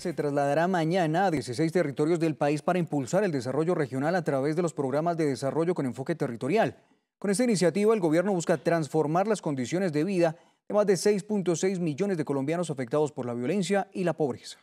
se trasladará mañana a 16 territorios del país para impulsar el desarrollo regional a través de los programas de desarrollo con enfoque territorial. Con esta iniciativa, el gobierno busca transformar las condiciones de vida de más de 6.6 millones de colombianos afectados por la violencia y la pobreza.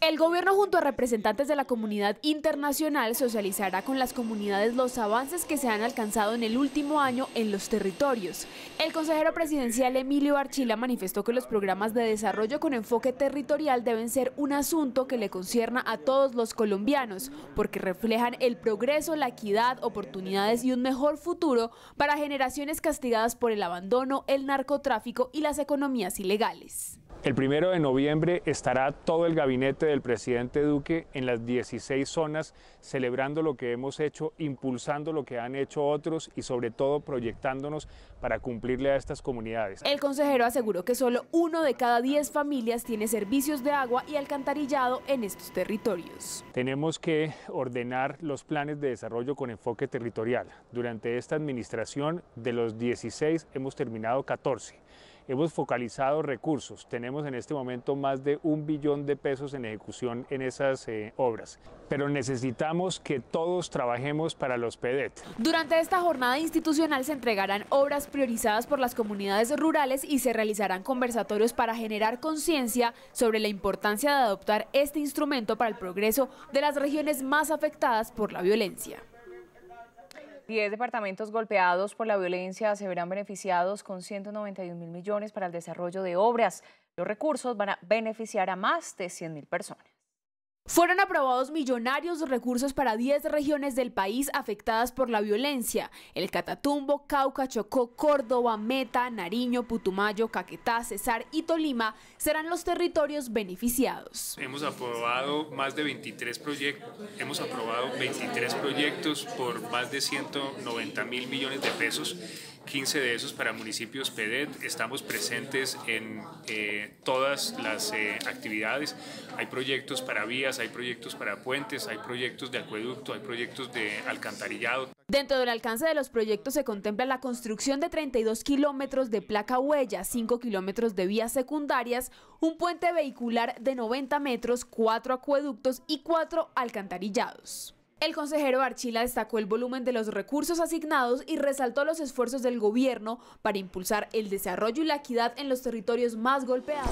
El gobierno junto a representantes de la comunidad internacional socializará con las comunidades los avances que se han alcanzado en el último año en los territorios. El consejero presidencial Emilio Archila manifestó que los programas de desarrollo con enfoque territorial deben ser un asunto que le concierna a todos los colombianos, porque reflejan el progreso, la equidad, oportunidades y un mejor futuro para generaciones castigadas por el abandono, el narcotráfico y las economías ilegales. El primero de noviembre estará todo el gabinete del presidente Duque en las 16 zonas celebrando lo que hemos hecho, impulsando lo que han hecho otros y sobre todo proyectándonos para cumplirle a estas comunidades. El consejero aseguró que solo uno de cada 10 familias tiene servicios de agua y alcantarillado en estos territorios. Tenemos que ordenar los planes de desarrollo con enfoque territorial. Durante esta administración de los 16 hemos terminado 14 hemos focalizado recursos. Tenemos en este momento más de un billón de pesos en ejecución en esas eh, obras. Pero necesitamos que todos trabajemos para los PEDET. Durante esta jornada institucional se entregarán obras priorizadas por las comunidades rurales y se realizarán conversatorios para generar conciencia sobre la importancia de adoptar este instrumento para el progreso de las regiones más afectadas por la violencia. Diez departamentos golpeados por la violencia se verán beneficiados con 191 mil millones para el desarrollo de obras. Los recursos van a beneficiar a más de 100 mil personas. Fueron aprobados millonarios recursos para 10 regiones del país afectadas por la violencia. El Catatumbo, Cauca, Chocó, Córdoba, Meta, Nariño, Putumayo, Caquetá, Cesar y Tolima serán los territorios beneficiados. Hemos aprobado más de 23 proyectos, hemos aprobado 23 proyectos por más de 190 mil millones de pesos 15 de esos para municipios PEDET. Estamos presentes en eh, todas las eh, actividades. Hay proyectos para vías, hay proyectos para puentes, hay proyectos de acueducto, hay proyectos de alcantarillado. Dentro del alcance de los proyectos se contempla la construcción de 32 kilómetros de placa huella, 5 kilómetros de vías secundarias, un puente vehicular de 90 metros, 4 acueductos y 4 alcantarillados. El consejero Archila destacó el volumen de los recursos asignados y resaltó los esfuerzos del gobierno para impulsar el desarrollo y la equidad en los territorios más golpeados.